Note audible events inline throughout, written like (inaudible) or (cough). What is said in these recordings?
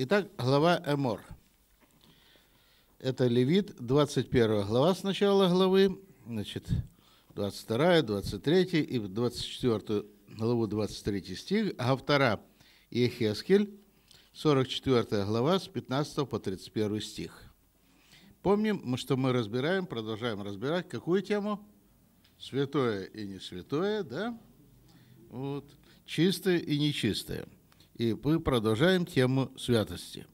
Итак, глава Эмор. Это Левит, 21 глава с начала главы, значит, 22, 23 и 24 главу 23 стих, а втора Ехескель, 44 глава с 15 по 31 стих. Помним, что мы разбираем, продолжаем разбирать какую тему? Святое и не святое, да? Вот. Чистое и нечистое. И мы продолжаем тему святости.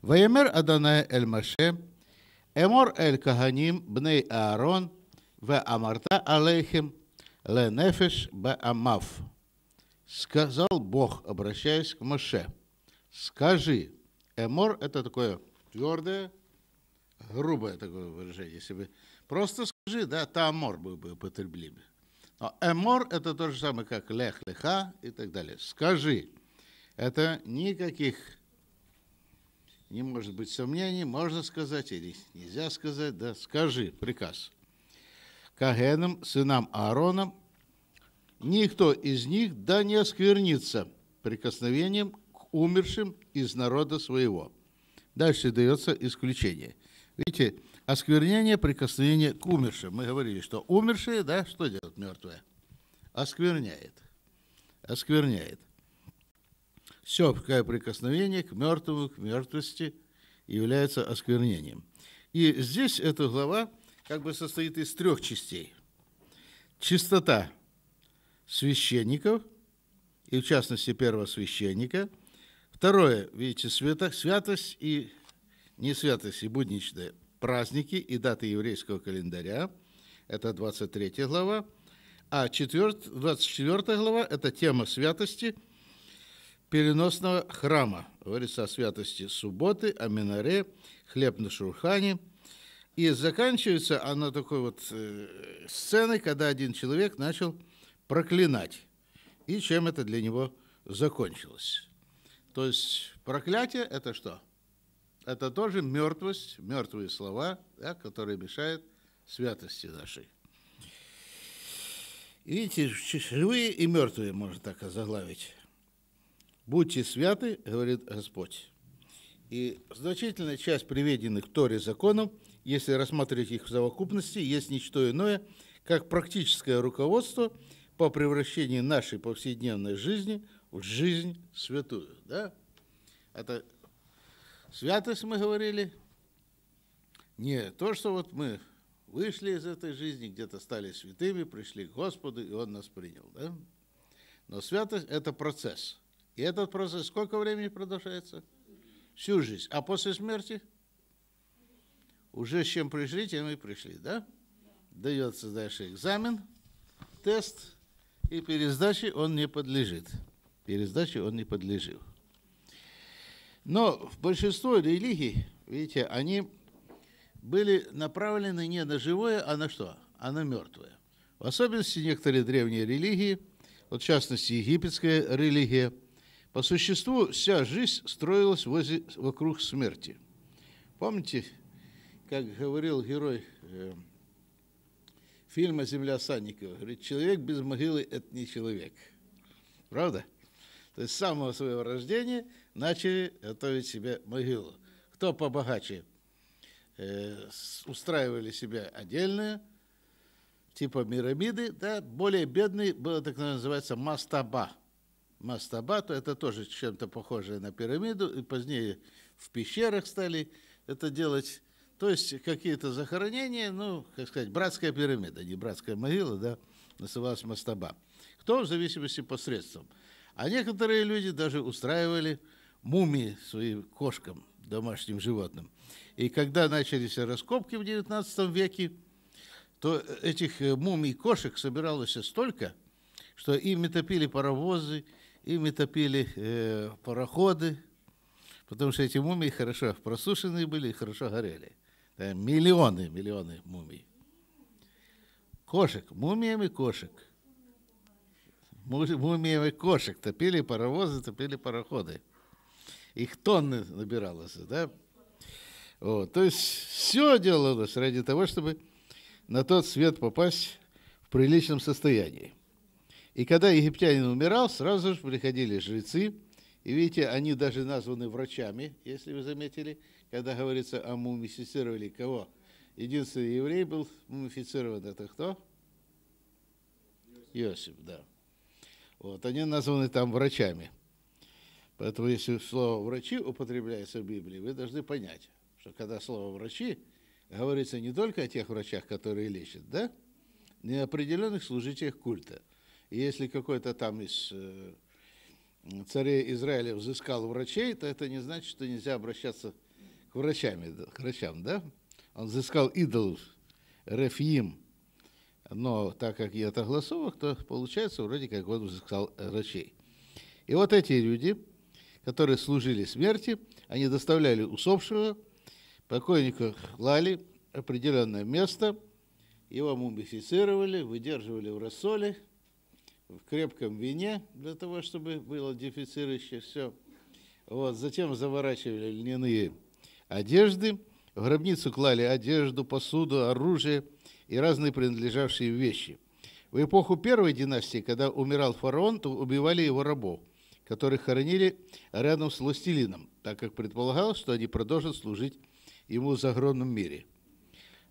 Ваемер Аданай Эль Маше, Эмор Эль Каганим, Бней Аарон, в Амарта Алейхим, Ле Нефеш Бе Амав. Сказал Бог, обращаясь к Маше, скажи, Эмор – это такое твердое, грубое такое выражение. Если бы просто скажи, да, тамор был бы употребили. Но эмор – это то же самое, как лех, леха и так далее. Скажи. Это никаких не может быть сомнений, можно сказать или нельзя сказать, да, скажи приказ. Кагенам, сынам Аарона, никто из них да не осквернится прикосновением к умершим из народа своего. Дальше дается исключение. Видите, осквернение, прикосновение к умершим. Мы говорили, что умершие, да, что делают мертвые? Оскверняет. Оскверняет всякое прикосновение к мертвому, к мертвости является осквернением. И здесь эта глава как бы состоит из трех частей. Чистота священников, и в частности первого священника; Второе, видите, свято, святость и не святость, и будничные праздники и даты еврейского календаря. Это 23 глава. А 4, 24 глава – это тема святости – переносного храма говорится о святости субботы, о минаре, хлеб на шурхане. И заканчивается она такой вот э, сценой, когда один человек начал проклинать. И чем это для него закончилось. То есть проклятие – это что? Это тоже мертвость, мертвые слова, да, которые мешают святости нашей. Видите, живые и мертвые, можно так озаглавить «Будьте святы, — говорит Господь». И значительная часть приведенных в Торе законов, если рассматривать их в совокупности, есть ничто иное, как практическое руководство по превращению нашей повседневной жизни в жизнь святую. Да? Это святость мы говорили, не то, что вот мы вышли из этой жизни, где-то стали святыми, пришли к Господу, и Он нас принял. Да? Но святость – это процесс – и этот процесс сколько времени продолжается? Всю жизнь. А после смерти? Уже с чем пришли, тем и пришли, да? Дается дальше экзамен, тест, и пересдаче он не подлежит. Пересдаче он не подлежит. Но в большинство религий, видите, они были направлены не на живое, а на что? А на мертвое. В особенности некоторые древние религии, вот в частности египетская религия – по существу вся жизнь строилась возле, вокруг смерти. Помните, как говорил герой э, фильма «Земля Санникова», говорит, человек без могилы – это не человек. Правда? То есть с самого своего рождения начали готовить себе могилу. Кто побогаче э, устраивали себе отдельные, типа пирамиды, да, более бедный было так называется мастаба – мастабату, это тоже чем-то похожее на пирамиду, и позднее в пещерах стали это делать. То есть какие-то захоронения, ну, как сказать, братская пирамида, не братская могила, да, называлась мастаба. Кто в зависимости по средствам. А некоторые люди даже устраивали мумии своим кошкам, домашним животным. И когда начались раскопки в XIX веке, то этих э, мумий кошек собиралось столько, что ими топили паровозы, Ими топили э, пароходы, потому что эти мумии хорошо просушенные были и хорошо горели. Да, миллионы, миллионы мумий. Кошек, мумиями кошек. Мумиями кошек. Топили паровозы, топили пароходы. Их тонны набиралось, да? Вот. То есть все делалось ради того, чтобы на тот свет попасть в приличном состоянии. И когда египтянин умирал, сразу же приходили жрецы, и видите, они даже названы врачами, если вы заметили, когда говорится о мумифицировали кого? Единственный еврей был мумифицирован, это кто? Иосиф, да. Вот, они названы там врачами. Поэтому, если слово «врачи» употребляется в Библии, вы должны понять, что когда слово «врачи», говорится не только о тех врачах, которые лечат, да? Не о определенных служителях культа – и если какой-то там из э, царей Израиля взыскал врачей, то это не значит, что нельзя обращаться к, врачами, к врачам. Да? Он взыскал идолов, рефьим, но так как я это Тагласовых, то получается вроде как он взыскал э, врачей. И вот эти люди, которые служили смерти, они доставляли усопшего, покойника клали определенное место, его мумифицировали, выдерживали в рассоле – в крепком вине, для того, чтобы было дефицирующее все. Вот, затем заворачивали льняные одежды, в гробницу клали одежду, посуду, оружие и разные принадлежавшие вещи. В эпоху первой династии, когда умирал фараон, то убивали его рабов, которых хоронили рядом с властелином, так как предполагалось, что они продолжат служить ему в загробном мире.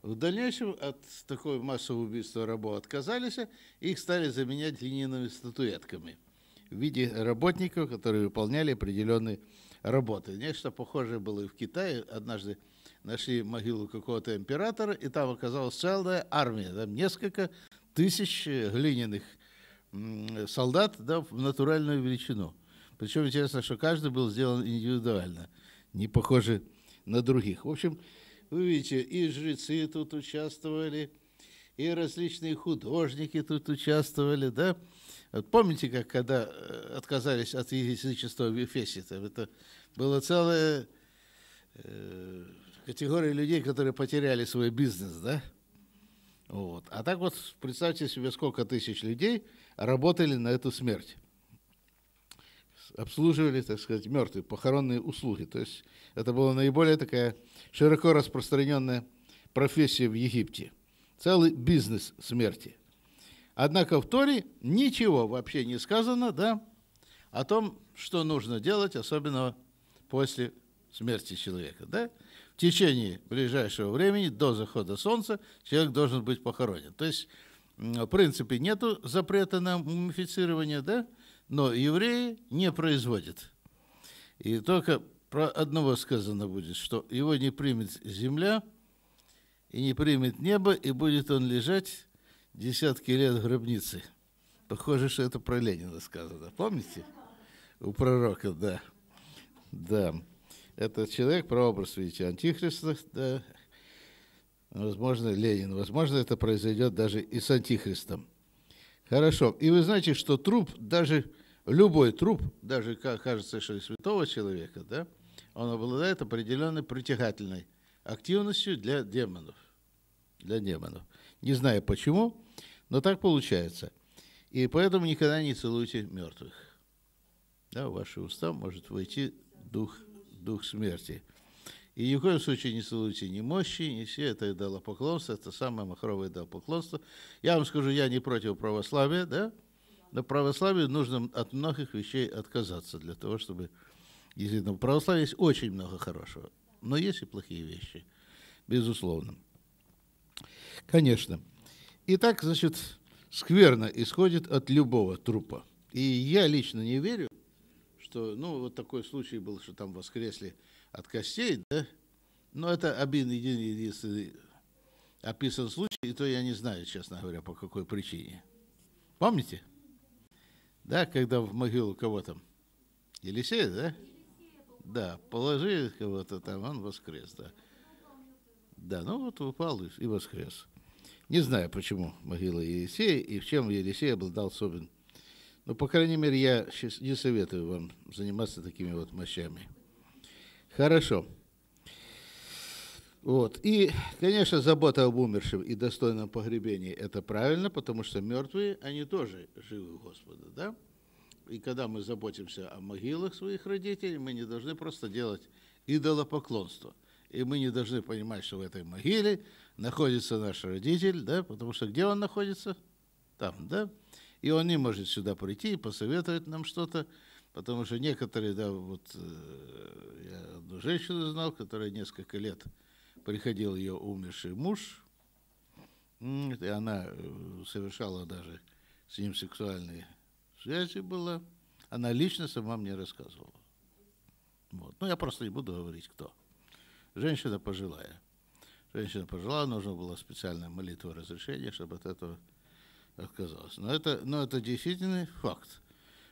В дальнейшем от такой массового убийства рабов отказались, их стали заменять линейными статуэтками в виде работников, которые выполняли определенные работы. Нечто похожее было и в Китае. Однажды нашли могилу какого-то императора, и там оказалась целая армия, там несколько тысяч глиняных солдат да, в натуральную величину. Причем интересно, что каждый был сделан индивидуально, не похожий на других. В общем, вы видите, и жрецы тут участвовали, и различные художники тут участвовали, да? Вот помните, как когда э, отказались от язычества в Ефесе? Там это была целая э, категория людей, которые потеряли свой бизнес, да? Вот. А так вот, представьте себе, сколько тысяч людей работали на эту смерть обслуживали, так сказать, мертвые, похоронные услуги. То есть это была наиболее такая широко распространенная профессия в Египте. Целый бизнес смерти. Однако в Торе ничего вообще не сказано, да, о том, что нужно делать, особенно после смерти человека, да. В течение ближайшего времени, до захода солнца, человек должен быть похоронен. То есть, в принципе, нету запрета на мумифицирование, да, но евреи не производят. И только про одного сказано будет, что его не примет земля, и не примет небо, и будет он лежать десятки лет в гробнице. Похоже, что это про Ленина сказано. Помните? У пророка, да. Да. Этот человек, прообраз, видите, антихриста, да. Возможно, Ленин. Возможно, это произойдет даже и с антихристом. Хорошо. И вы знаете, что труп даже любой труп, даже кажется, что и святого человека, да, он обладает определенной притягательной активностью для демонов. Для демонов. Не знаю почему, но так получается. И поэтому никогда не целуйте мертвых. Да, в ваши уста может войти дух, дух смерти. И ни в коем случае не целуйте ни мощи, ни все это дало поклонство, это самое махровое дало поклонство. Я вам скажу, я не против православия, да, но православию нужно от многих вещей отказаться для того, чтобы... Действительно, в православии есть очень много хорошего, но есть и плохие вещи, безусловно. Конечно. Итак, значит, скверно исходит от любого трупа. И я лично не верю, что, ну, вот такой случай был, что там воскресли от костей, да? Но это один единственный описан случай, и то я не знаю, честно говоря, по какой причине. Помните? Да, когда в могилу кого-то. Елисея, да? Да, положи кого-то там, он воскрес, да. Да, ну вот упал и воскрес. Не знаю, почему могила Елисея и в чем Елисей обладал Собин. Но, ну, по крайней мере, я не советую вам заниматься такими вот мощами. Хорошо. Вот. И, конечно, забота об умершем и достойном погребении – это правильно, потому что мертвые, они тоже живы Господа, да? И когда мы заботимся о могилах своих родителей, мы не должны просто делать идолопоклонство. И мы не должны понимать, что в этой могиле находится наш родитель, да, потому что где он находится? Там, да? И он не может сюда прийти и посоветовать нам что-то, потому что некоторые, да, вот э, я одну женщину знал, которая несколько лет – приходил ее умерший муж, и она э, совершала даже с ним сексуальные связи была. Она лично сама мне рассказывала. Вот. Ну, я просто не буду говорить, кто. Женщина пожилая. Женщина пожилая, нужно было специальное молитва разрешения, чтобы от этого отказалась. Но это, но это действительно факт,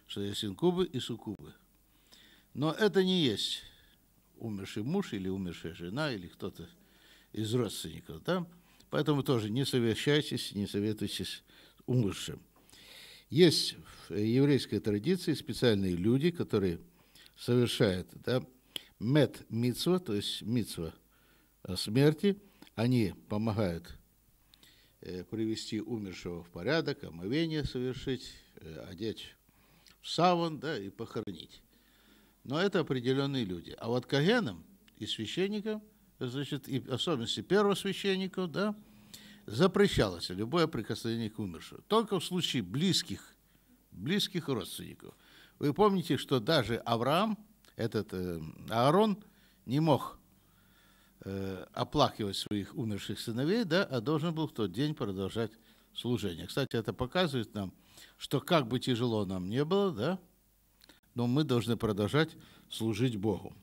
что есть инкубы и сукубы. Но это не есть умерший муж или умершая жена или кто-то из родственников, да? Поэтому тоже не совещайтесь, не советуйтесь умершим. Есть в еврейской традиции специальные люди, которые совершают да, мед мицва, то есть мицва э, смерти. Они помогают э, привести умершего в порядок, омовение совершить, э, одеть в саван да, и похоронить. Но это определенные люди. А вот кагенам и священникам – значит, и особенности священника, да, запрещалось любое прикосновение к умершему. Только в случае близких, близких родственников. Вы помните, что даже Авраам, этот э, Аарон, не мог э, оплакивать своих умерших сыновей, да, а должен был в тот день продолжать служение. Кстати, это показывает нам, что как бы тяжело нам не было, да, но мы должны продолжать служить Богу.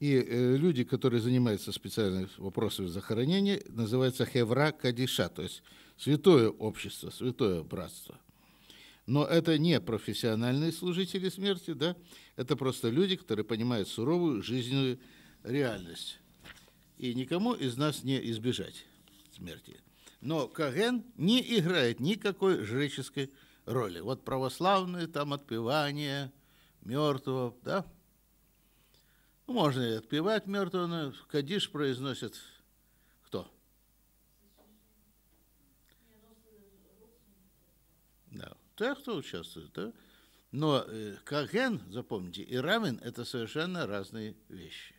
И э, люди, которые занимаются специальными вопросами захоронения, называются хевра кадиша, то есть святое общество, святое братство. Но это не профессиональные служители смерти, да? Это просто люди, которые понимают суровую жизненную реальность. И никому из нас не избежать смерти. Но Каген не играет никакой жреческой роли. Вот православные там отпевания мертвого, да? Можно и отпевать мертвого, кадиш произносит кто? Да, те, кто участвует. Да? Но э, каген, запомните, и равен – это совершенно разные вещи.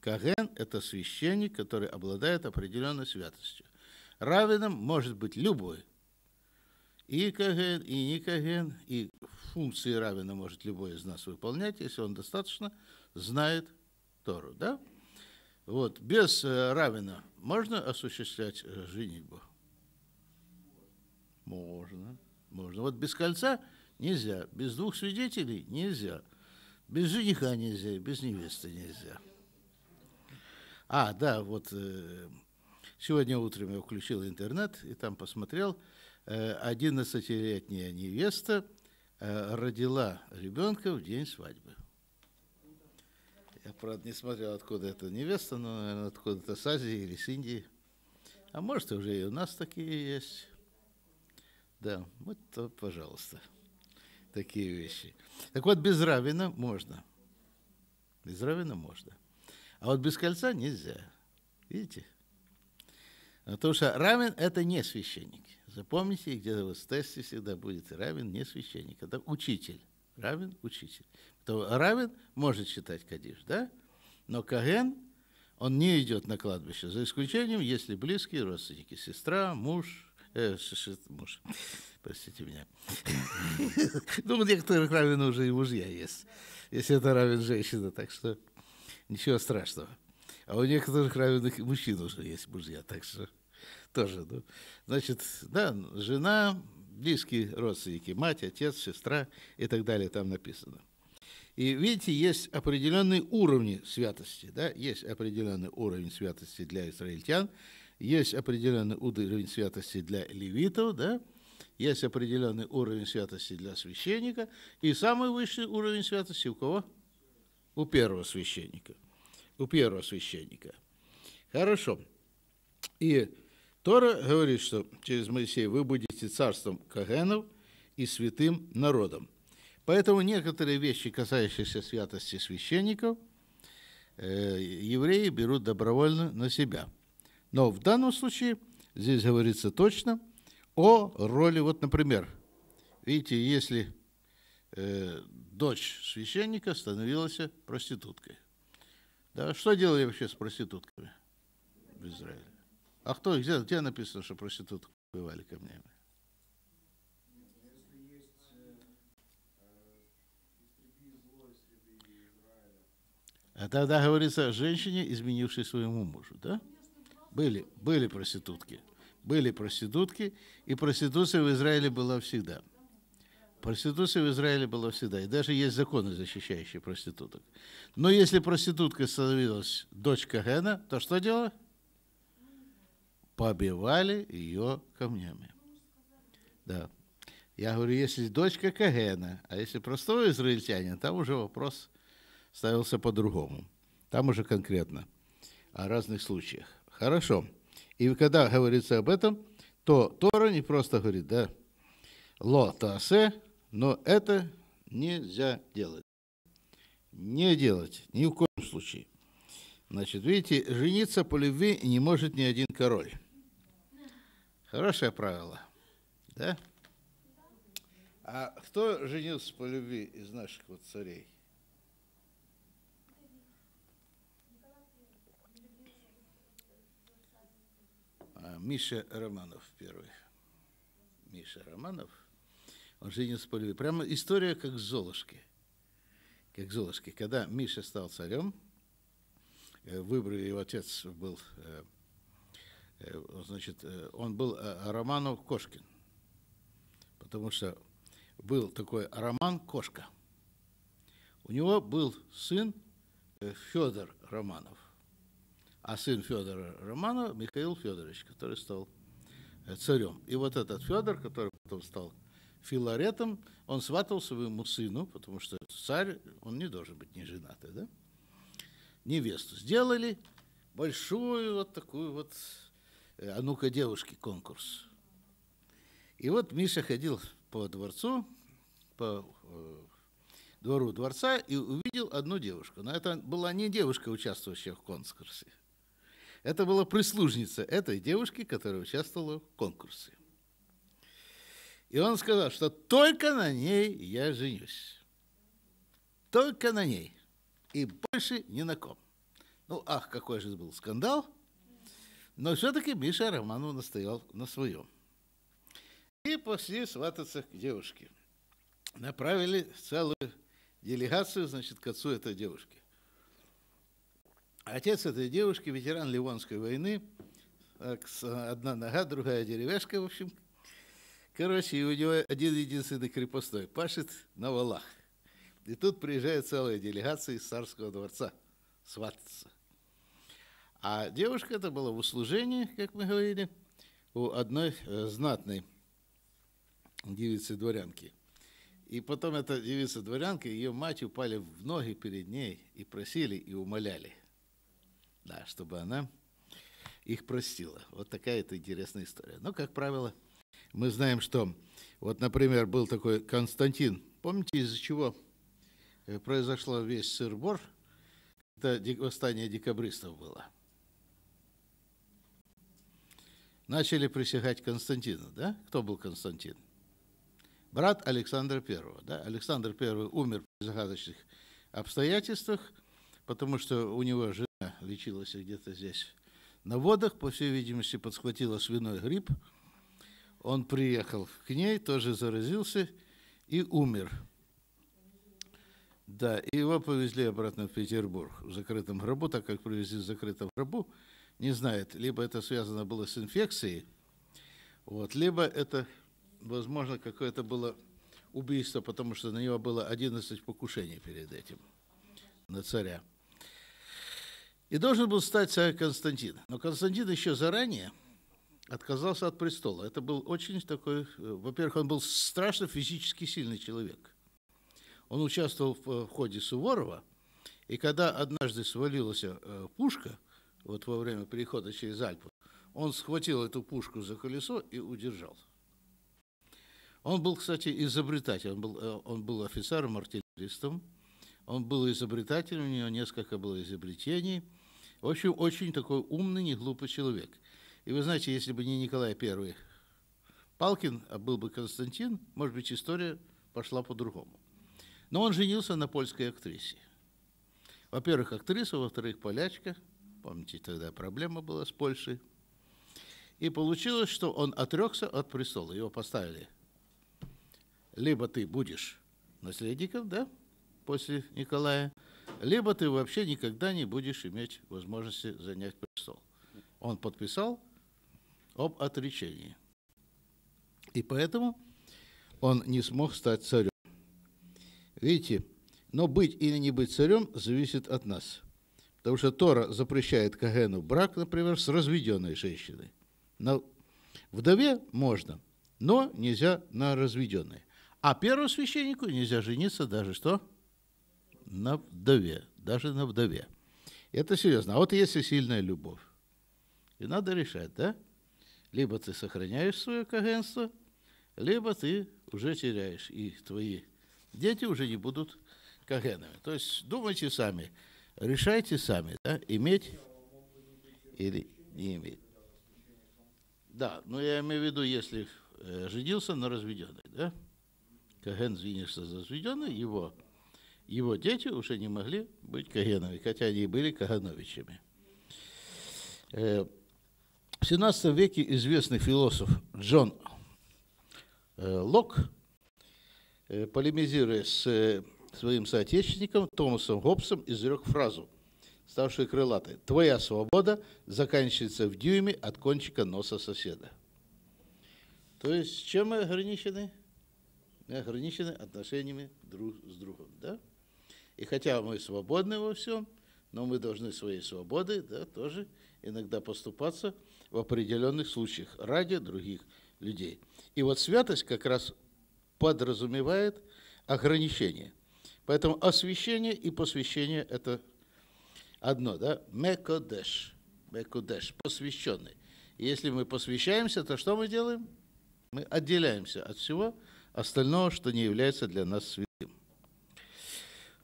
Каген – это священник, который обладает определенной святостью. Равеном может быть любой. И каген, и не каген, и функции равена может любой из нас выполнять, если он достаточно знает Тору, да? Вот, без э, равина можно осуществлять э, женитьбу? Можно, можно. Вот без кольца нельзя, без двух свидетелей нельзя, без жениха нельзя, без невесты нельзя. А, да, вот э, сегодня утром я включил интернет и там посмотрел, 11-летняя невеста родила ребенка в день свадьбы. Я, правда, не смотрел, откуда эта невеста, но, наверное, откуда-то с Азии или с Индии. А может, уже и у нас такие есть. Да, вот то, пожалуйста, такие вещи. Так вот, без равина можно. Без равина можно. А вот без кольца нельзя. Видите? Потому а что равен – это не священник. Запомните, где-то вот в тесте всегда будет равен не священник. Это учитель. Равен – учитель то равен может читать кадиш, да? Но Каген, он не идет на кладбище, за исключением, если близкие родственники, сестра, муж, э, шишит, муж, (laughs) простите меня. (laughs) Ну, у некоторых равен уже и мужья есть, если это равен женщина, так что ничего страшного. А у некоторых равенных мужчин уже есть мужья, так что тоже, ну, значит, да, жена, близкие родственники, мать, отец, сестра и так далее, там написано. И видите, есть определенные уровни святости, да, есть определенный уровень святости для израильтян, есть определенный уровень святости для левитов, да, есть определенный уровень святости для священника, и самый высший уровень святости у кого? У первого священника. У первого священника. Хорошо. И Тора говорит, что через Моисея вы будете царством Кагенов и святым народом. Поэтому некоторые вещи, касающиеся святости священников, э, евреи берут добровольно на себя. Но в данном случае здесь говорится точно о роли, вот, например, видите, если э, дочь священника становилась проституткой. Да, что делали вообще с проститутками в Израиле? А кто, где, где написано, что проститутку убивали камнями? А тогда говорится о женщине, изменившей своему мужу, да? Были, были проститутки. Были проститутки, и проституция в Израиле была всегда. Проституция в Израиле была всегда, и даже есть законы, защищающие проституток. Но если проститутка становилась дочка Гена, то что делала? Побивали ее камнями. Да. Я говорю, если дочка Кагена, а если простой израильтянин, там уже вопрос ставился по-другому. Там уже конкретно о разных случаях. Хорошо. И когда говорится об этом, то Тора не просто говорит, да, ло таасе, но это нельзя делать. Не делать, ни в коем случае. Значит, видите, жениться по любви не может ни один король. Хорошее правило, да? А кто женился по любви из наших вот царей? А, Миша Романов первый. Миша Романов. Он женился по любви. Прямо история как Золушки. Как Золушки. Когда Миша стал царем, э, выбрали его отец был, э, э, значит, он был Романов Кошкин. Потому что был такой Роман Кошка. У него был сын Федор Романов а сын Федора Романа Михаил Федорович, который стал э, царем. И вот этот Федор, который потом стал Филаретом, он сватал своему сыну, потому что царь, он не должен быть неженатый, да? Невесту сделали, большую вот такую вот, э, а ну-ка, девушки, конкурс. И вот Миша ходил по дворцу, по э, двору дворца и увидел одну девушку. Но это была не девушка, участвующая в конкурсе. Это была прислужница этой девушки, которая участвовала в конкурсе. И он сказал, что только на ней я женюсь. Только на ней. И больше ни на ком. Ну, ах, какой же был скандал. Но все-таки Миша Романов настоял на своем. И пошли свататься к девушке. Направили целую делегацию, значит, к отцу этой девушки. Отец этой девушки, ветеран Ливонской войны, э, одна нога, другая деревяшка, в общем. Короче, и у него один единственный крепостной пашет на валах. И тут приезжает целая делегация из царского дворца свататься. А девушка это была в услужении, как мы говорили, у одной э, знатной девицы-дворянки. И потом эта девица-дворянка и ее мать упали в ноги перед ней и просили, и умоляли – да, чтобы она их простила. Вот такая это интересная история. Но, как правило, мы знаем, что, вот, например, был такой Константин. Помните, из-за чего э, произошло весь сыр Это восстание декабристов было. Начали присягать Константину, да? Кто был Константин? Брат Александра Первого, да? Александр Первый умер при загадочных обстоятельствах, потому что у него жена лечилась где-то здесь на водах, по всей видимости, подхватила свиной грипп. Он приехал к ней, тоже заразился и умер. Да, и его повезли обратно в Петербург в закрытом гробу, так как привезли в закрытом гробу, не знает, либо это связано было с инфекцией, вот, либо это, возможно, какое-то было убийство, потому что на него было 11 покушений перед этим, на царя. И должен был стать царь Константин. Но Константин еще заранее отказался от престола. Это был очень такой... Э, во-первых, он был страшно физически сильный человек. Он участвовал в э, ходе Суворова, и когда однажды свалилась э, пушка, вот во время перехода через Альпу, он схватил эту пушку за колесо и удержал. Он был, кстати, изобретателем. Он был, он был офицером, артиллеристом. Он был изобретателем, у него несколько было изобретений – в общем, очень такой умный, не глупый человек. И вы знаете, если бы не Николай I Палкин, а был бы Константин, может быть, история пошла по-другому. Но он женился на польской актрисе. Во-первых, актриса, во-вторых, полячка. Помните, тогда проблема была с Польшей. И получилось, что он отрекся от престола. Его поставили. Либо ты будешь наследником, да, после Николая, либо ты вообще никогда не будешь иметь возможности занять престол. Он подписал об отречении. И поэтому он не смог стать царем. Видите, но быть или не быть царем зависит от нас. Потому что Тора запрещает Кагену брак, например, с разведенной женщиной. На вдове можно, но нельзя на разведенной. А первому священнику нельзя жениться даже что? на вдове, даже на вдове. Это серьезно. А вот если сильная любовь, и надо решать, да? Либо ты сохраняешь свое кагенство, либо ты уже теряешь, и твои дети уже не будут кагенами. То есть думайте сами, решайте сами, да, иметь или не иметь. Да, но я имею в виду, если э, женился на разведенной, да, Каген извинился за разведенной, его его дети уже не могли быть Кагеновыми, хотя они и были Кагановичами. Э, в 17 веке известный философ Джон э, Лок, э, полемизируя с своим соотечественником Томасом Гоббсом, изрек фразу, ставшую крылатой. «Твоя свобода заканчивается в дюйме от кончика носа соседа». То есть, чем мы ограничены? Мы ограничены отношениями друг с другом, да? И хотя мы свободны во всем, но мы должны своей свободой да, тоже иногда поступаться в определенных случаях ради других людей. И вот святость как раз подразумевает ограничение. Поэтому освящение и посвящение – это одно, да? Мекодеш, мекодеш, посвященный. И если мы посвящаемся, то что мы делаем? Мы отделяемся от всего остального, что не является для нас святым.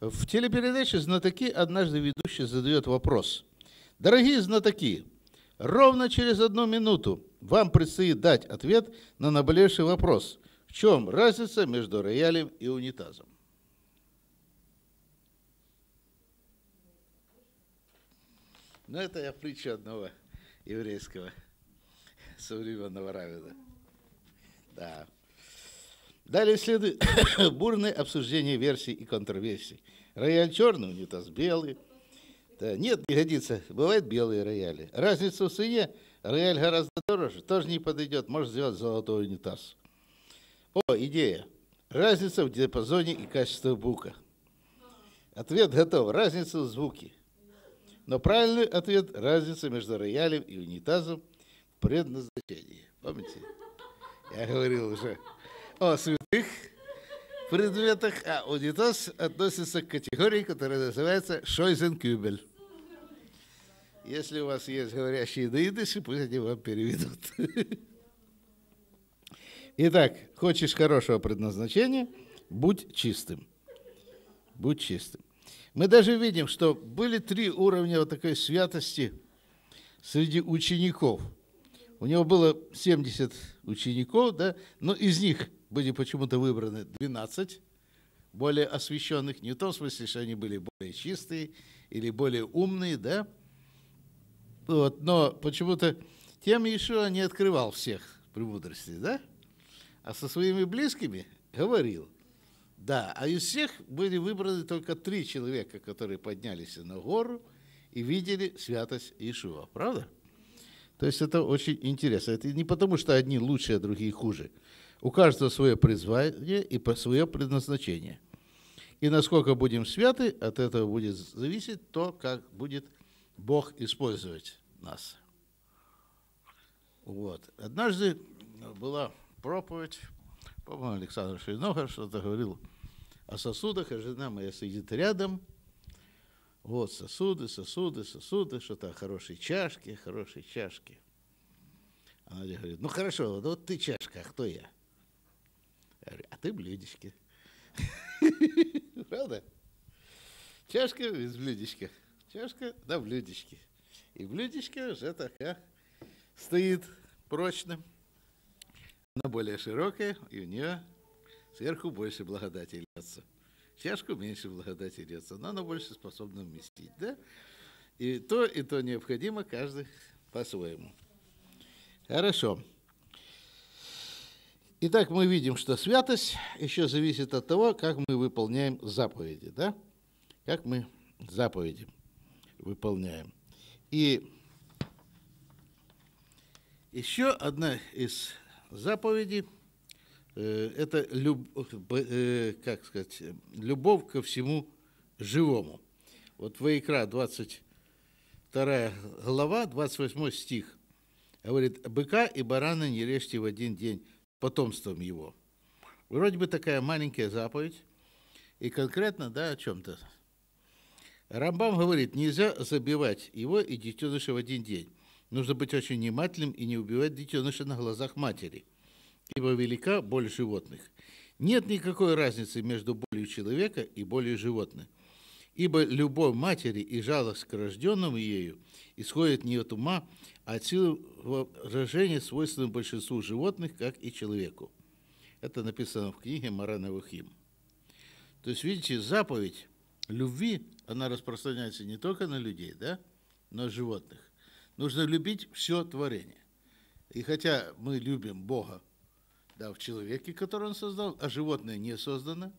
В телепередаче «Знатоки» однажды ведущий задает вопрос. Дорогие знатоки, ровно через одну минуту вам предстоит дать ответ на наболевший вопрос. В чем разница между роялем и унитазом? Ну, это я притча одного еврейского современного равина. Да. Далее следует (coughs) бурное обсуждение версий и контрверсий. Рояль черный, унитаз белый. Да, нет, не годится. Бывают белые рояли. Разница в цене. Рояль гораздо дороже. Тоже не подойдет. Может сделать золотой унитаз. О, идея. Разница в диапазоне и качестве бука. Ответ готов. Разница в звуке. Но правильный ответ – разница между роялем и унитазом в предназначении. Помните? Я говорил уже о святых предметах, а унитаз относится к категории, которая называется шойзенкюбель. Если у вас есть говорящие на идыше, пусть они вам переведут. Итак, хочешь хорошего предназначения, будь чистым. Будь чистым. Мы даже видим, что были три уровня вот такой святости среди учеников. У него было 70 учеников, да, но из них были почему-то выбраны 12 более освещенных, не в том смысле, что они были более чистые или более умные, да? Вот, но почему-то тем еще не открывал всех премудрости, да? А со своими близкими говорил. Да, а из всех были выбраны только три человека, которые поднялись на гору и видели святость Иешуа, правда? То есть это очень интересно. Это не потому, что одни лучше, а другие хуже. У каждого свое призвание и свое предназначение. И насколько будем святы, от этого будет зависеть то, как будет Бог использовать нас. Вот. Однажды была проповедь, по-моему, Александр Шейногар что-то говорил о сосудах, а жена моя сидит рядом. Вот сосуды, сосуды, сосуды, что-то хорошие чашки, хорошие чашки. Она говорит, ну хорошо, вот ты чашка, а кто я? ты блюдечки, (laughs) Правда? Чашка без блюдечка. Чашка да блюдечки, И блюдечко уже такая стоит прочным. Она более широкая, и у нее сверху больше благодати льется. чашку меньше благодати льется, но она больше способна вместить. Да? И то, и то необходимо каждый по-своему. Хорошо. Итак, мы видим, что святость еще зависит от того, как мы выполняем заповеди, да? Как мы заповеди выполняем. И еще одна из заповедей э, это люб, э, э, как сказать, любовь ко всему живому. Вот в Икра 22 глава, 28 стих говорит, «Быка и барана не режьте в один день, потомством его. Вроде бы такая маленькая заповедь, и конкретно, да, о чем-то. Рамбам говорит, нельзя забивать его и детеныша в один день. Нужно быть очень внимательным и не убивать детеныша на глазах матери, ибо велика боль животных. Нет никакой разницы между болью человека и болью животных – Ибо любовь матери и жалость к рожденному ею исходит не от ума, а от силы выражения, свойственной большинству животных, как и человеку. Это написано в книге Марановых им. То есть, видите, заповедь любви, она распространяется не только на людей, да, но и животных. Нужно любить все творение. И хотя мы любим Бога да, в человеке, который Он создал, а животное не создано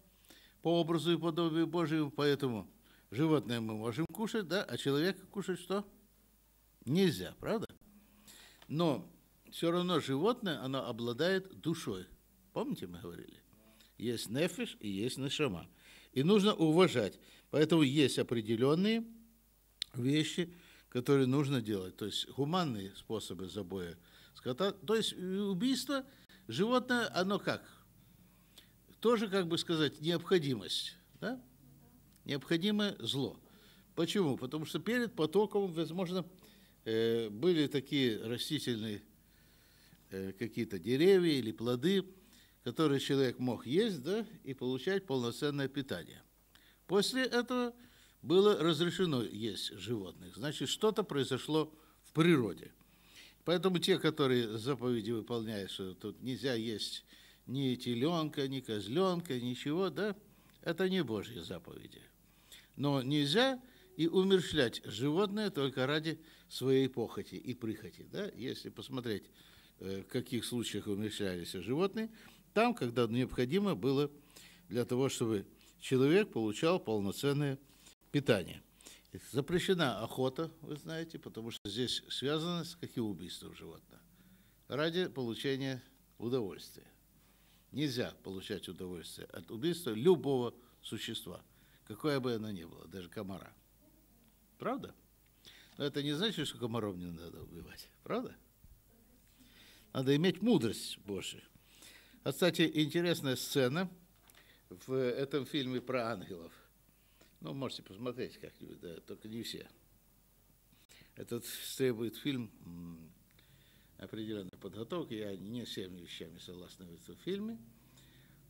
по образу и подобию Божьему, поэтому – Животное мы можем кушать, да, а человека кушать что? Нельзя, правда? Но все равно животное, оно обладает душой. Помните, мы говорили? Есть нефиш и есть нешама. И нужно уважать. Поэтому есть определенные вещи, которые нужно делать. То есть гуманные способы забоя скота. То есть э, убийство животное, оно как? Тоже, как бы сказать, необходимость. Да? необходимое зло. Почему? Потому что перед потоком, возможно, э, были такие растительные э, какие-то деревья или плоды, которые человек мог есть да, и получать полноценное питание. После этого было разрешено есть животных. Значит, что-то произошло в природе. Поэтому те, которые заповеди выполняют, что тут нельзя есть ни теленка, ни козленка, ничего, да, это не Божьи заповеди. Но нельзя и умершлять животное только ради своей похоти и прихоти. Да? Если посмотреть, э, в каких случаях умершлялись животные, там, когда необходимо было для того, чтобы человек получал полноценное питание. Запрещена охота, вы знаете, потому что здесь связано с каким убийством животного Ради получения удовольствия. Нельзя получать удовольствие от убийства любого существа – какое бы оно ни было, даже комара. Правда? Но это не значит, что комаров не надо убивать. Правда? Надо иметь мудрость Божию. А, кстати, интересная сцена в этом фильме про ангелов. Ну, можете посмотреть как-нибудь, да, только не все. Этот требует фильм определенной подготовки. Я не всеми вещами согласна в этом фильме.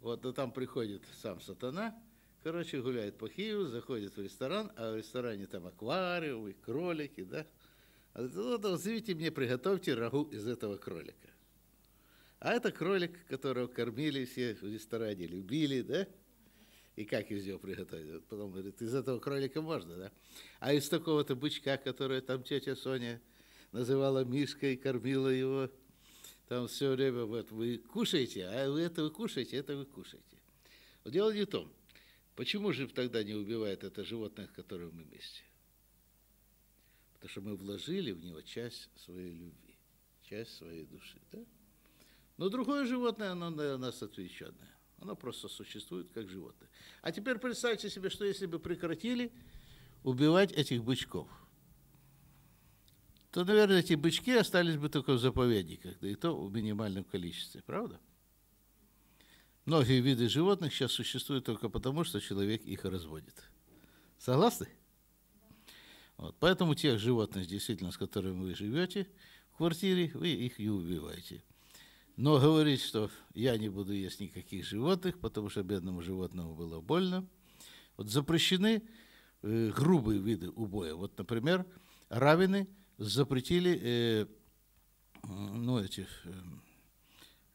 Вот, а там приходит сам сатана – Короче, гуляет по Киеву, заходит в ресторан, а в ресторане там аквариумы, кролики, да. А «Ну, вот вызовите мне, приготовьте рагу из этого кролика. А это кролик, которого кормили все в ресторане, любили, да? И как из него приготовить? Потом говорит, из этого кролика можно, да? А из такого-то бычка, которого там тетя Соня называла Мишкой, кормила его, там все время, вот, вы кушаете, а вы это вы кушаете, это вы кушаете. Дело не в том, Почему же тогда не убивает это животных, которые мы вместе? Потому что мы вложили в него часть своей любви, часть своей души. Да? Но другое животное, оно на нас отвлеченное. Оно просто существует как животное. А теперь представьте себе, что если бы прекратили убивать этих бычков, то, наверное, эти бычки остались бы только в заповедниках, да и то в минимальном количестве, правда? Многие виды животных сейчас существуют только потому, что человек их разводит. Согласны? Вот. Поэтому тех животных, действительно, с которыми вы живете в квартире, вы их и убиваете. Но говорить, что я не буду есть никаких животных, потому что бедному животному было больно. Вот запрещены э, грубые виды убоя. Вот, например, равины запретили э, ну, этих. э,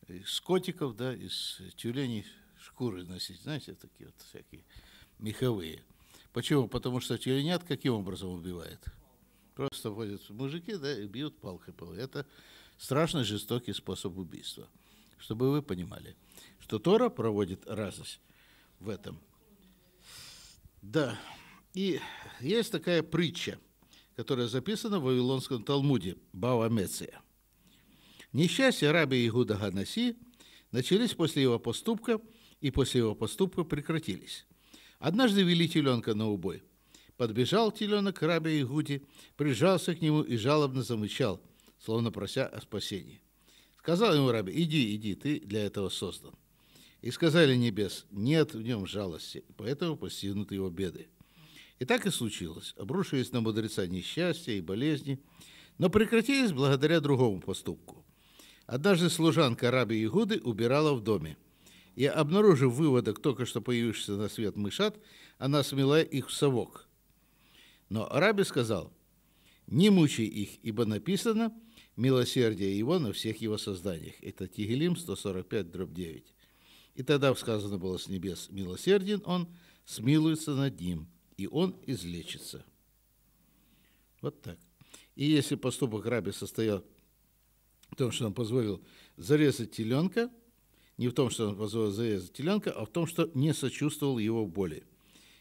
из котиков, да, из тюленей шкуры носить, знаете, такие вот всякие меховые. Почему? Потому что тюленят каким образом убивает? Просто ходят мужики, да, и бьют палкой. Это страшно жестокий способ убийства. Чтобы вы понимали, что Тора проводит разность в этом. Да, и есть такая притча, которая записана в Вавилонском Талмуде, Бава Меция – Несчастья раби Игуда Ганаси начались после его поступка и после его поступка прекратились. Однажды вели теленка на убой. Подбежал теленок к рабе Игуде, прижался к нему и жалобно замычал, словно прося о спасении. Сказал ему рабе, иди, иди, ты для этого создан. И сказали небес, нет в нем жалости, поэтому постигнут его беды. И так и случилось. Обрушились на мудреца несчастья и болезни, но прекратились благодаря другому поступку. Однажды служанка раби Игуды убирала в доме. И, обнаружив выводок только что появившихся на свет мышат, она смела их в совок. Но раби сказал, «Не мучай их, ибо написано, милосердие его на всех его созданиях». Это Тигелим 145, дробь 9. И тогда сказано было с небес, «Милосерден он, смилуется над ним, и он излечится». Вот так. И если поступок раби состоял в том, что он позволил зарезать теленка, не в том, что он позволил зарезать теленка, а в том, что не сочувствовал его боли.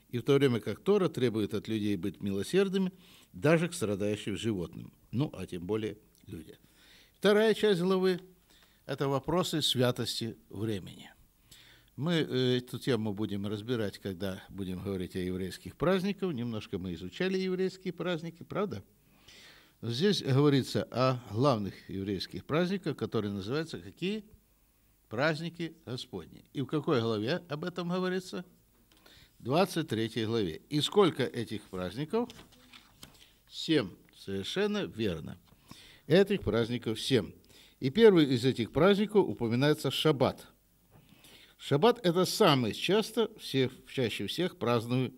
И в то время как Тора требует от людей быть милосердными даже к страдающим животным, ну, а тем более люди. Вторая часть главы – это вопросы святости времени. Мы э, эту тему будем разбирать, когда будем говорить о еврейских праздниках. Немножко мы изучали еврейские праздники, правда? Здесь говорится о главных еврейских праздниках, которые называются какие? Праздники Господни. И в какой главе об этом говорится? 23 главе. И сколько этих праздников? Семь. Совершенно верно. Этих праздников семь. И первый из этих праздников упоминается Шаббат. Шаббат – это самый часто, всех, чаще всех праздную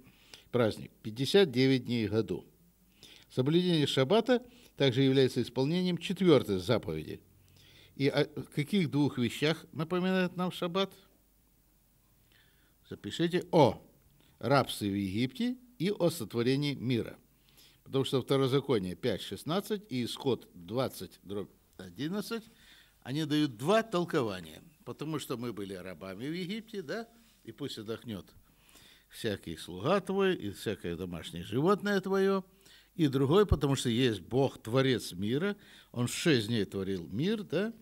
праздник. 59 дней в году – Соблюдение шаббата также является исполнением четвертой заповеди. И о каких двух вещах напоминает нам шаббат? Запишите о рабстве в Египте и о сотворении мира. Потому что Второзаконие 5.16 и Исход 20, 11, они дают два толкования. Потому что мы были рабами в Египте, да, и пусть отдохнет всякий слуга твой и всякое домашнее животное твое – и другой, потому что есть Бог, Творец мира, Он в шесть дней творил мир, да,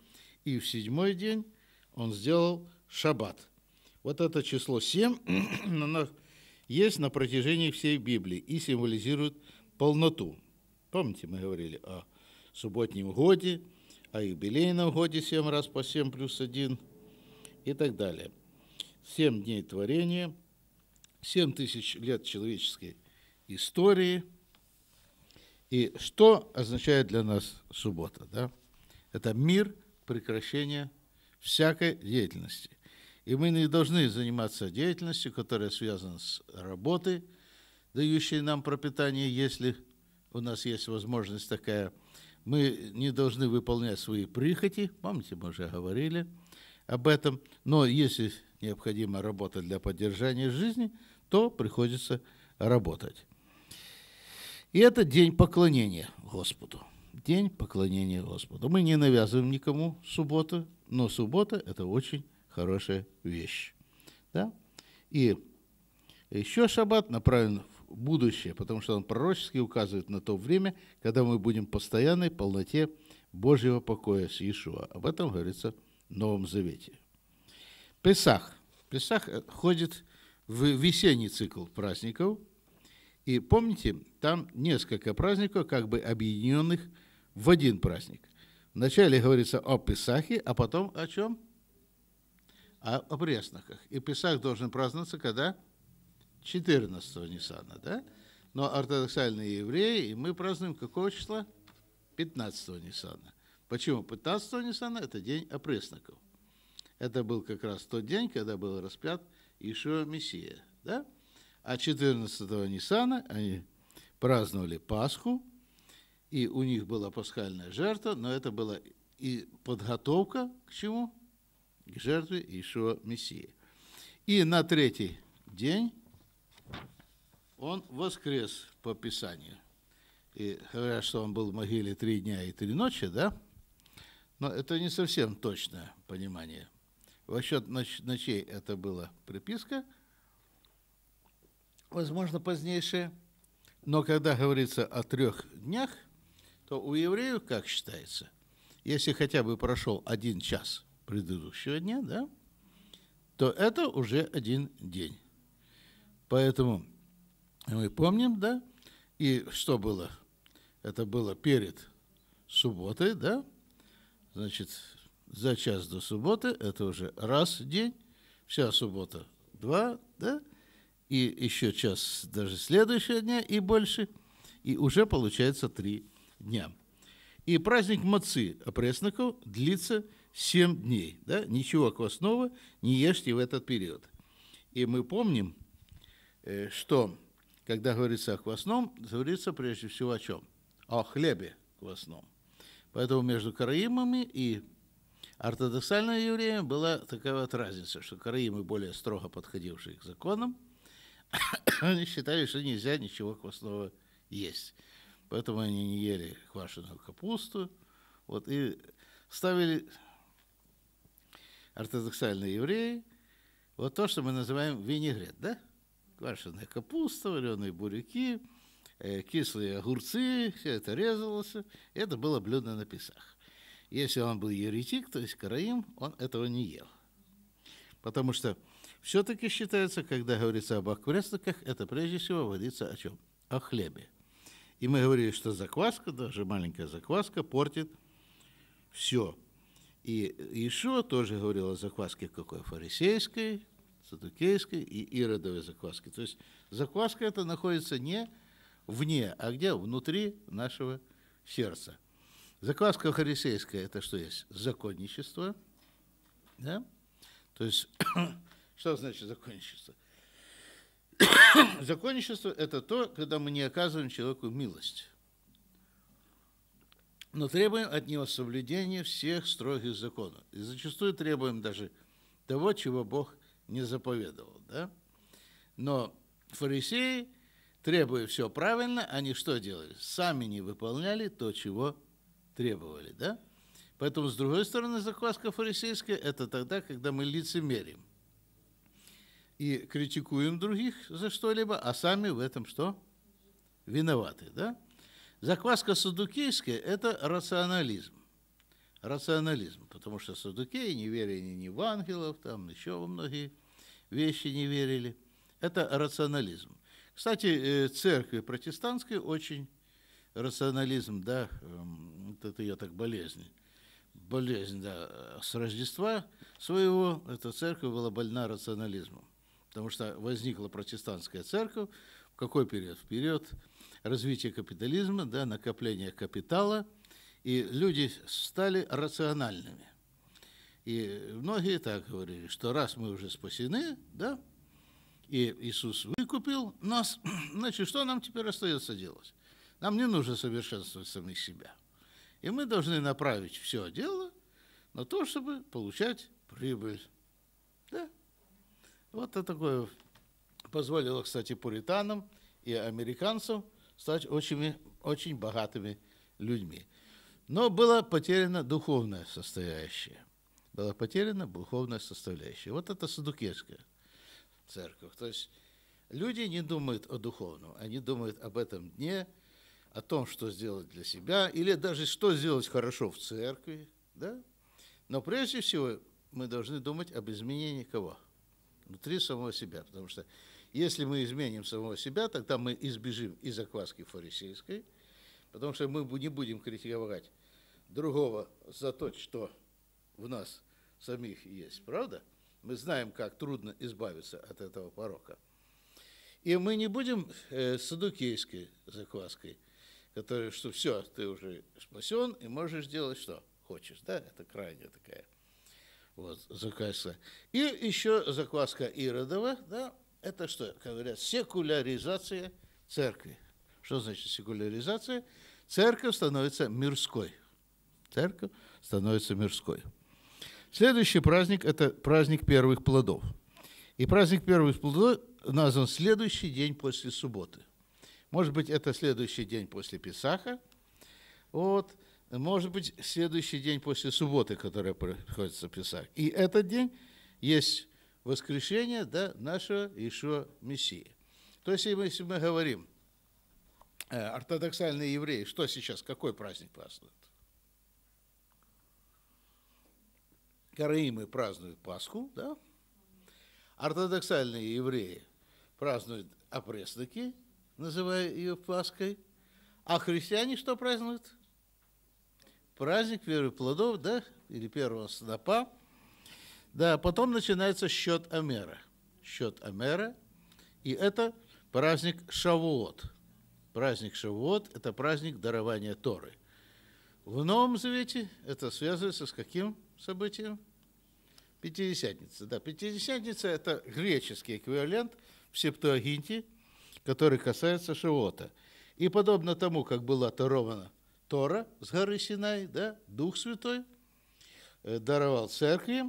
и в седьмой день Он сделал шаббат. Вот это число семь оно (clears throat) есть на протяжении всей Библии и символизирует полноту. Помните, мы говорили о субботнем годе, о юбилейном годе семь раз по семь плюс один и так далее. Семь дней творения, семь тысяч лет человеческой истории – и что означает для нас суббота? Да? Это мир прекращения всякой деятельности. И мы не должны заниматься деятельностью, которая связана с работой, дающей нам пропитание, если у нас есть возможность такая. Мы не должны выполнять свои прихоти, помните, мы уже говорили об этом, но если необходима работа для поддержания жизни, то приходится работать. И это день поклонения Господу. День поклонения Господу. Мы не навязываем никому субботу, но суббота – это очень хорошая вещь. Да? И еще шаббат направлен в будущее, потому что он пророчески указывает на то время, когда мы будем в постоянной полноте Божьего покоя с Иешуа. Об этом говорится в Новом Завете. Песах. Песах ходит в весенний цикл праздников, и помните, там несколько праздников, как бы объединенных в один праздник. Вначале говорится о Песахе, а потом о чем? О, о пресноках. И Песах должен праздноваться когда? 14 Нисана, да? Но ортодоксальные евреи, и мы празднуем какого числа? 15 Нисана. Почему? 15 Нисана – это день опресноков. Это был как раз тот день, когда был распят Ишуа Мессия, да? а 14-го Ниссана они праздновали Пасху, и у них была пасхальная жертва, но это была и подготовка к чему? К жертве Ишуа Мессии. И на третий день он воскрес по Писанию. И говорят, что он был в могиле три дня и три ночи, да? Но это не совсем точное понимание. В счет ночей это была приписка – возможно, позднейшее. Но когда говорится о трех днях, то у евреев, как считается, если хотя бы прошел один час предыдущего дня, да, то это уже один день. Поэтому мы помним, да, и что было? Это было перед субботой, да, значит, за час до субботы, это уже раз день, вся суббота два, да, и еще час даже следующего дня и больше, и уже получается три дня. И праздник Мацы опресноков длится 7 дней. Да? Ничего квасного не ешьте в этот период. И мы помним, э, что когда говорится о квасном, говорится прежде всего о чем? О хлебе квасном. Поэтому между караимами и ортодоксальными евреями была такая вот разница, что караимы более строго подходившие к законам – они считали, что нельзя ничего квасного есть. Поэтому они не ели квашеную капусту. Вот, и ставили ортодоксальные евреи вот то, что мы называем винегрет, да? Квашеная капуста, вареные буряки, э, кислые огурцы, все это резалось. Это было блюдо на Песах. Если он был еретик, то есть караим, он этого не ел. Потому что все-таки считается, когда говорится об окврестках, это прежде всего говорится о чем? О хлебе. И мы говорили, что закваска, даже маленькая закваска, портит все. И еще тоже говорил о закваске какой? Фарисейской, садукейской и иродовой закваске. То есть закваска это находится не вне, а где? Внутри нашего сердца. Закваска фарисейская – это что есть? Законничество. Да? То есть что значит законничество? (coughs) законничество – это то, когда мы не оказываем человеку милость, но требуем от него соблюдения всех строгих законов. И зачастую требуем даже того, чего Бог не заповедовал. Да? Но фарисеи, требуя все правильно, они что делали? Сами не выполняли то, чего требовали. Да? Поэтому, с другой стороны, закваска фарисейская – это тогда, когда мы лицемерим – и критикуем других за что-либо, а сами в этом что? Виноваты, да? Закваска садукейская – это рационализм. Рационализм, потому что садукеи не верили ни в ангелов, там еще во многие вещи не верили. Это рационализм. Кстати, э, церкви протестантской очень рационализм, да, эм, вот это ее так болезнь, болезнь, да, с Рождества своего эта церковь была больна рационализмом. Потому что возникла протестантская церковь. В какой период? В период развития капитализма, да, накопления капитала. И люди стали рациональными. И многие так говорили, что раз мы уже спасены, да, и Иисус выкупил нас, (clears throat) значит, что нам теперь остается делать? Нам не нужно совершенствовать самих себя. И мы должны направить все дело на то, чтобы получать прибыль. Да? Вот это такое позволило, кстати, пуританам и американцам стать очень, очень богатыми людьми. Но было потеряно духовное состоящее. Была потеряна духовная составляющая. Вот это садукерская церковь. То есть люди не думают о духовном, они думают об этом дне, о том, что сделать для себя, или даже что сделать хорошо в церкви. Да? Но прежде всего мы должны думать об изменении кого? внутри самого себя. Потому что если мы изменим самого себя, тогда мы избежим и закваски фарисейской, потому что мы не будем критиковать другого за то, что в нас самих есть, правда? Мы знаем, как трудно избавиться от этого порока. И мы не будем э, садукейской закваской, которая, что все, ты уже спасен и можешь делать что хочешь, да? Это крайняя такая вот, закваска. И еще закваска Иродова, да, это что, как говорят, секуляризация церкви. Что значит секуляризация? Церковь становится мирской. Церковь становится мирской. Следующий праздник – это праздник первых плодов. И праздник первых плодов назван следующий день после субботы. Может быть, это следующий день после Песаха. Вот может быть, следующий день после субботы, который приходится писать. И этот день есть воскрешение да, нашего еще Мессии. То есть, если мы говорим, э, ортодоксальные евреи, что сейчас, какой праздник празднуют? Караимы празднуют Пасху, да? Ортодоксальные евреи празднуют опресники, называя ее Пасхой. А христиане что празднуют? праздник первых плодов, да, или первого снопа. Да, потом начинается счет Амера. Счет Амера. И это праздник Шавуот. Праздник Шавуот – это праздник дарования Торы. В Новом Завете это связывается с каким событием? Пятидесятница. Да, Пятидесятница – это греческий эквивалент в Септуагинте, который касается Шавуота. И подобно тому, как была дарована Тора с горы Синай, да, Дух Святой э, даровал церкви.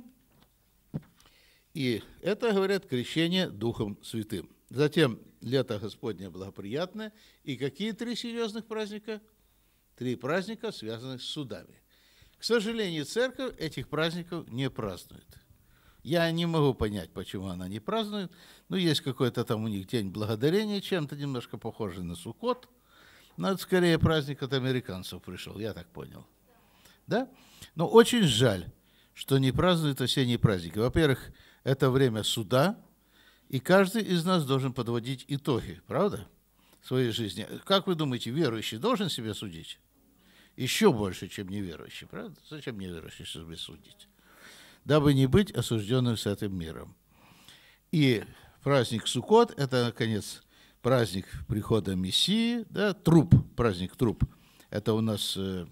И это, говорят, крещение Духом Святым. Затем лето Господне благоприятное. И какие три серьезных праздника? Три праздника, связанных с судами. К сожалению, церковь этих праздников не празднует. Я не могу понять, почему она не празднует. Ну, есть какой-то там у них день благодарения, чем-то немножко похожий на сукот. Но ну, это скорее праздник от американцев пришел, я так понял. Да? Но очень жаль, что не празднуют осенние праздники. Во-первых, это время суда, и каждый из нас должен подводить итоги, правда, своей жизни. Как вы думаете, верующий должен себя судить? Еще больше, чем неверующий, правда? Зачем неверующий себе судить? Дабы не быть осужденным с этим миром. И праздник Суккот – это, наконец, праздник прихода Мессии, да, труп, праздник труп. Это у нас э,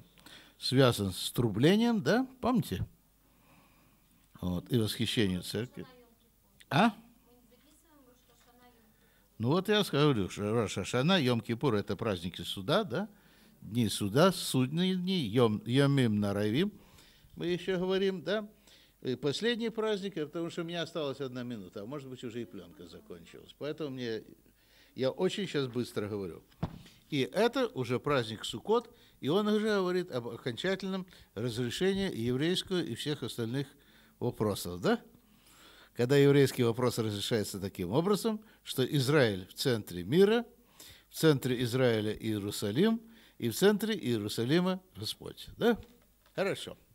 связан с трублением, да, помните? Вот, и восхищение церкви. А? Ну вот я говорю, Рош Ашана, Йом-Кипур – это праздники суда, да? Дни суда, судные дни, Йом, Йомим Наравим, мы еще говорим, да? И последний праздник, потому что у меня осталась одна минута, а может быть уже и пленка закончилась. Поэтому мне я очень сейчас быстро говорю. И это уже праздник Суккот, и он уже говорит об окончательном разрешении еврейского и всех остальных вопросов, да? Когда еврейский вопрос разрешается таким образом, что Израиль в центре мира, в центре Израиля Иерусалим, и в центре Иерусалима Господь, да? Хорошо.